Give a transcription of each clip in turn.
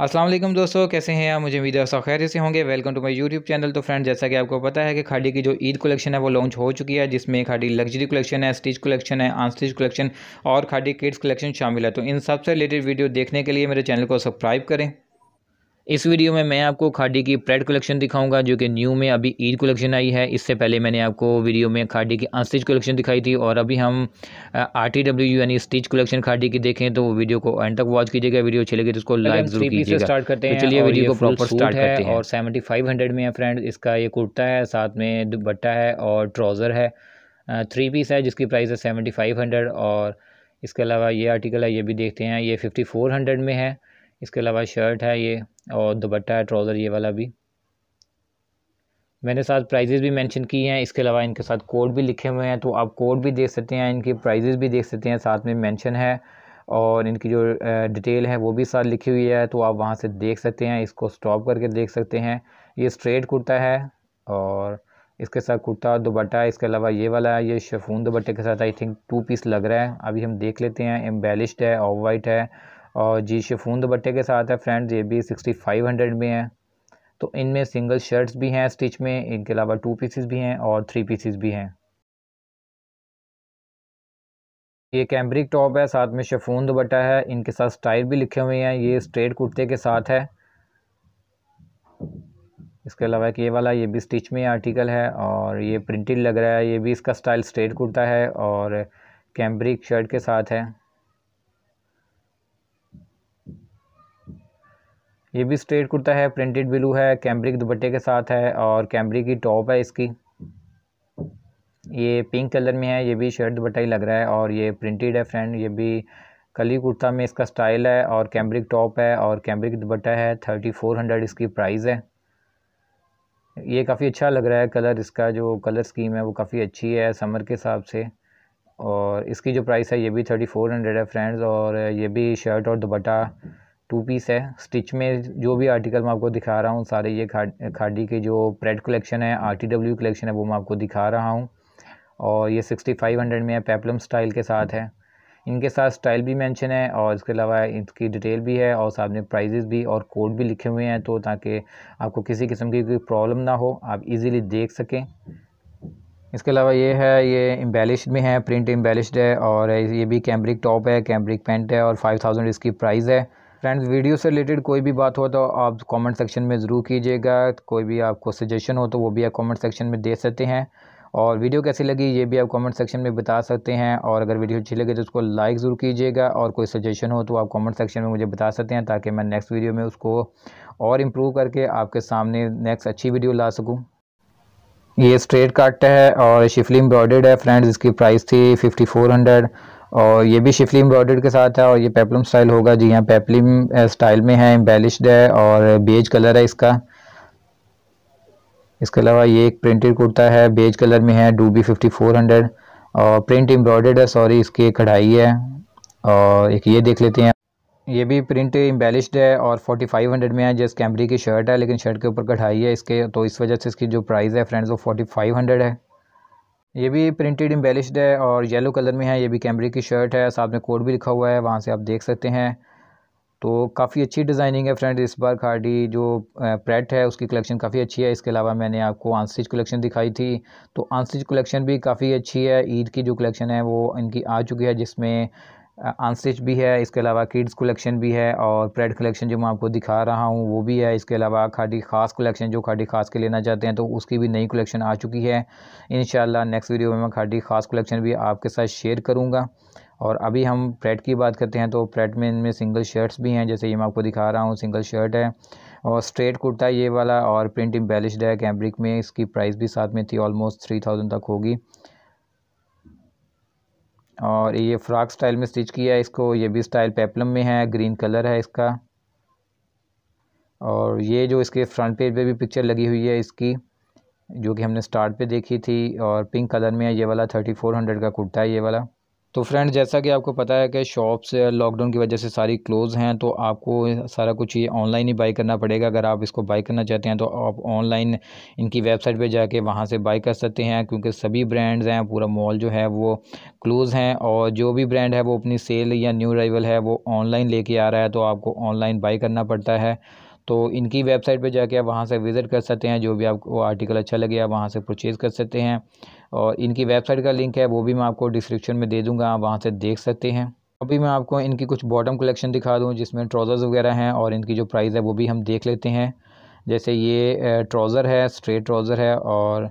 असलम दोस्तों कैसे हैं आप मुझे वीडियो है खैर से होंगे welcome to my YouTube channel तो फ्रेंड जैसा कि आपको पता है कि खाड़ी की जो ईद कलेक्शन है वो लॉन्च हो चुकी है जिसमें खाड़ी लग्जरी कलेक्शन है स्टिच कलेक्शन है अनस्टिच कलेक्शन और खाड़ी किड्स कलेक्शन शामिल है तो इन सबसे रिलेटेड वीडियो देखने के लिए मेरे चैनल को सब्सक्राइब करें इस वीडियो में मैं आपको खाडी की प्रेड कलेक्शन दिखाऊंगा जो कि न्यू में अभी ईद कलेक्शन आई है इससे पहले मैंने आपको वीडियो में खाडी की अनस्टिच कलेक्शन दिखाई थी और अभी हम आर टी डब्ल्यू यानी स्टिच कलेक्शन खाडी की देखें तो वीडियो को एंड तक वॉच कीजिएगा वीडियो अच्छी लगे तो उसको लाइक जरूर कीजिएगा स्टार्ट तो करते हैं चलिए वीडियो को प्रॉपर स्टार्ट है और सेवेंटी फाइव हंड्रेड में है फ्रेंड इसका ये कुर्ता है साथ में दुपट्टा है और ट्राउज़र है थ्री पीस है जिसकी प्राइस है सेवेंटी फाइव हंड्रेड और इसके अलावा ये आर्टिकल है ये भी देखते हैं ये फिफ्टी फोर हंड्रेड में है इसके अलावा शर्ट है ये और दुबट्टा है ट्राउज़र ये वाला भी मैंने साथ प्राइजेज़ भी मेंशन की हैं इसके अलावा इनके साथ कोड भी लिखे हुए हैं तो आप कोड भी देख सकते हैं इनकी प्राइजेज़ भी देख सकते हैं साथ में मेंशन है और इनकी जो डिटेल है वो भी साथ लिखी हुई है तो आप वहाँ से देख सकते हैं इसको स्टॉप करके देख सकते हैं ये स्ट्रेट कुर्ता है और इसके साथ कुर्ता दुबट्टा इसके अलावा ये वाला है ये शेफून दुबट्टे के साथ आई थिंक टू पीस लग रहा है अभी हम देख लेते हैं एम्बेलिश्ड है ऑफ वाइट है और जी शेफून दुपट्टे के साथ है फ्रेंड्स ये भी सिक्सटी फाइव हंड्रेड में है तो इनमें सिंगल शर्ट्स भी हैं स्टिच में इनके अलावा टू पीसेस भी हैं और थ्री पीसेस भी हैं ये कैम्ब्रिक टॉप है साथ में शेफून दुपट्टा है इनके साथ स्टाइल भी लिखे हुए हैं ये स्ट्रेट कुर्ते के साथ है इसके अलावा कि ये वाला ये भी स्टिच में आर्टिकल है और ये प्रिंटेड लग रहा है ये भी इसका स्टाइल स्ट्रेट कुर्ता है और कैम्ब्रिक शर्ट के साथ है ये भी स्ट्रेट कुर्ता है प्रिंटेड ब्लू है कैम्ब्रिक दुपट्टे के साथ है और कैम्ब्रिक की टॉप है इसकी ये पिंक कलर में है ये भी शर्ट दुपट्टा ही लग रहा है और ये प्रिंटेड है फ्रेंड ये भी कली कुर्ता में इसका स्टाइल है और कैम्ब्रिक टॉप है और कैम्ब्रिक दुपट्टा है थर्टी फोर हंड्रेड इसकी प्राइस है ये काफ़ी अच्छा लग रहा है कलर इसका जो कलर स्कीम है वो काफ़ी अच्छी है समर के हिसाब से और इसकी जो प्राइस है ये भी थर्टी फोर हंड्रेड है फ्रेंड्स और ये भी शर्ट और दुपट्टा टू पीस है स्टिच में जो भी आर्टिकल मैं आपको दिखा रहा हूँ सारे ये खा खाडी के जो प्रेड कलेक्शन है आर टी डब्ल्यू कलेक्शन है वो मैं आपको दिखा रहा हूँ और ये सिक्सटी फाइव हंड्रेड में है पेपलम स्टाइल के साथ है इनके साथ स्टाइल भी मेंशन है और इसके अलावा इसकी डिटेल भी है और साथ में प्राइजेस भी और कोड भी लिखे हुए हैं तो ताकि आपको किसी किस्म की कोई प्रॉब्लम ना हो आप इजीली देख सकें इसके अलावा ये है ये एम्बेलिश में है प्रिंट एम्बेलिश है और ये भी कैम्ब्रिक टॉप है कैम्ब्रिक पेंट है और फाइव थाउजेंड इसकी प्राइज़ है फ्रेंड्स वीडियो से रिलेटेड कोई भी बात हो तो आप कमेंट सेक्शन में ज़रूर कीजिएगा कोई भी आपको सजेशन हो तो वो भी आप कमेंट सेक्शन में दे सकते हैं और वीडियो कैसी लगी ये भी आप कमेंट सेक्शन में बता सकते हैं और अगर वीडियो अच्छी लगे तो उसको लाइक ज़रूर कीजिएगा और कोई सजेशन हो तो आप कमेंट सेक्शन में मुझे बता सकते हैं ताकि मैं नेक्स्ट वीडियो में उसको और इम्प्रूव करके आपके सामने नेक्स्ट अच्छी वीडियो ला सकूँ ये स्ट्रेट कट है और शिफली एम्ब्रॉयडर्ड है फ्रेंड्स इसकी प्राइस थी फिफ्टी फोर हंड्रेड और ये भी शिफली एम्ब्रॉयडर्ड के साथ है और ये पेपलम स्टाइल होगा जी हाँ पेपलिम स्टाइल में है एम्बेलिश्ड है और बेज कलर है इसका इसके अलावा ये एक प्रिंटेड कुर्ता है बेज कलर में है डूबी फिफ्टी फोर हंड्रेड और प्रिंट एम्ब्रॉयडर्ड है सॉरी इसकी कढ़ाई है और एक ये देख लेते हैं ये भी प्रिंट एम्बेलिश्ड है और फोर्टी फाइव हंड्रेड में है जिस कैमरी की शर्ट है लेकिन शर्ट के ऊपर कढ़ाई है इसके तो इस वजह से इसकी जो प्राइस है फ्रेंड्स वो फोर्टी फाइव हंड्रेड है ये भी प्रिंटेड इम्बेलिश्ड है और येलो कलर में है ये भी कैमरे की शर्ट है साथ में कोड भी लिखा हुआ है वहाँ से आप देख सकते हैं तो काफ़ी अच्छी डिज़ाइनिंग है फ्रेंड इस बार खाडी जो प्रेट है उसकी कलेक्शन काफ़ी अच्छी है इसके अलावा मैंने आपको आंसिज कलेक्शन दिखाई थी तो आंसिज कलेक्शन भी काफ़ी अच्छी है ईद की जो कलेक्शन है वो इनकी आ चुकी है जिसमें आनस्टिच भी है इसके अलावा किड्स कलेक्शन भी है और प्रेड कलेक्शन जो मैं आपको दिखा रहा हूँ वो भी है इसके अलावा खाटी खास कलेक्शन जो खाटी खास के लेना चाहते हैं तो उसकी भी नई कलेक्शन आ चुकी है इन नेक्स्ट वीडियो में मैं खाटी खास कलेक्शन भी आपके साथ शेयर करूँगा और अभी हम प्रेड की बात करते हैं तो प्रेड में इनमें सिंगल शर्ट्स भी हैं जैसे ये मैं आपको दिखा रहा हूँ सिंगल शर्ट है और स्ट्रेट कुर्ता ये वाला और प्रिंट इम्बेलिश्ड है कैम्ब्रिक में इसकी प्राइस भी साथ में थी ऑलमोस्ट थ्री थाउजेंड तक होगी और ये फ्रॉक स्टाइल में स्टिच किया है इसको ये भी स्टाइल पेपलम में है ग्रीन कलर है इसका और ये जो इसके फ्रंट पेज पे भी पिक्चर लगी हुई है इसकी जो कि हमने स्टार्ट पे देखी थी और पिंक कलर में है ये वाला थर्टी फोर हंड्रेड का कुर्ता है ये वाला तो फ्रेंड जैसा कि आपको पता है कि शॉप्स लॉकडाउन की वजह से सारी क्लोज़ हैं तो आपको सारा कुछ ये ऑनलाइन ही बाई करना पड़ेगा अगर आप इसको बाई करना चाहते हैं तो आप ऑनलाइन इनकी वेबसाइट पे जाके वहाँ से बाई कर सकते हैं क्योंकि सभी ब्रांड्स हैं पूरा मॉल जो है वो क्लोज़ हैं और जो भी ब्रांड है वो अपनी सेल या न्यू अराइवल है वो ऑनलाइन ले आ रहा है तो आपको ऑनलाइन बाई करना पड़ता है तो इनकी वेबसाइट पे जाके आप वहाँ से विज़िट कर सकते हैं जो भी आपको आर्टिकल अच्छा लगे आप वहाँ से परचेज़ कर सकते हैं और इनकी वेबसाइट का लिंक है वो भी मैं आपको डिस्क्रिप्शन में दे दूँगा आप वहाँ से देख सकते हैं अभी मैं आपको इनकी कुछ बॉटम कलेक्शन दिखा दूँ जिसमें ट्राउज़र्स वगैरह हैं और इनकी जो प्राइस है वो भी हम देख लेते हैं जैसे ये ट्राउज़र है स्ट्रेट ट्राउज़र है और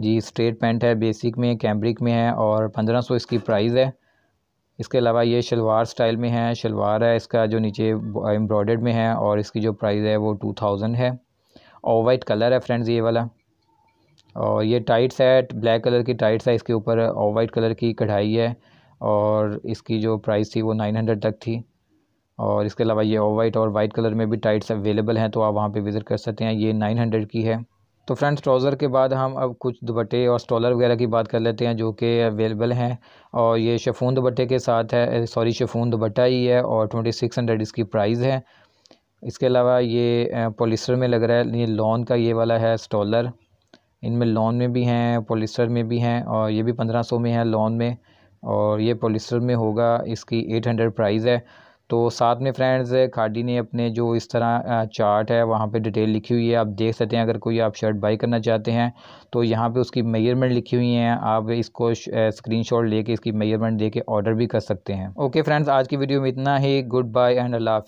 जी स्ट्रेट पैंट है बेसिक में कैम्ब्रिक में है और पंद्रह सौ इसकी प्राइस है इसके अलावा ये शलवार स्टाइल में है शलवार है इसका जो नीचे एम्ब्रॉयड में है और इसकी जो प्राइस है वो टू थाउजेंड है और वाइट कलर है फ्रेंड्स ये वाला और ये टाइट्स है ब्लैक कलर की टाइट्स है इसके ऊपर और वाइट कलर की कढ़ाई है और इसकी जो प्राइस थी वो नाइन हंड्रेड तक थी और इसके अलावा ये और वाइट और वाइट कलर में भी टाइट्स अवेलेबल हैं तो आप वहाँ पे विज़िट कर सकते हैं ये नाइन हंड्रेड की है तो फ्रेंड्स ट्राउज़र के बाद हम अब कुछ दुपट्टे और स्टॉलर वगैरह की बात कर लेते हैं जो कि अवेलेबल हैं और ये शेफून दुपट्टे के साथ है सॉरी शेफून दुपट्टा ही है और ट्वेंटी सिक्स हंड्रेड इसकी प्राइस है इसके अलावा ये पोलिस्टर में लग रहा है ये लॉन का ये वाला है स्टॉलर इनमें लॉन में भी हैं पोलिस्टर में भी हैं और ये भी पंद्रह सौ में है लॉन में और ये पोलिस्टर में होगा इसकी एट हंड्रेड प्राइस है तो साथ में फ्रेंड्स खाडी ने अपने जो इस तरह चार्ट है वहाँ पे डिटेल लिखी हुई है आप देख सकते हैं अगर कोई आप शर्ट बाई करना चाहते हैं तो यहाँ पे उसकी मेजरमेंट लिखी हुई है आप इसको स्क्रीनशॉट लेके इसकी मेजरमेंट देके ऑर्डर भी कर सकते हैं ओके फ्रेंड्स आज की वीडियो में इतना ही गुड बाय एंड अल्लाह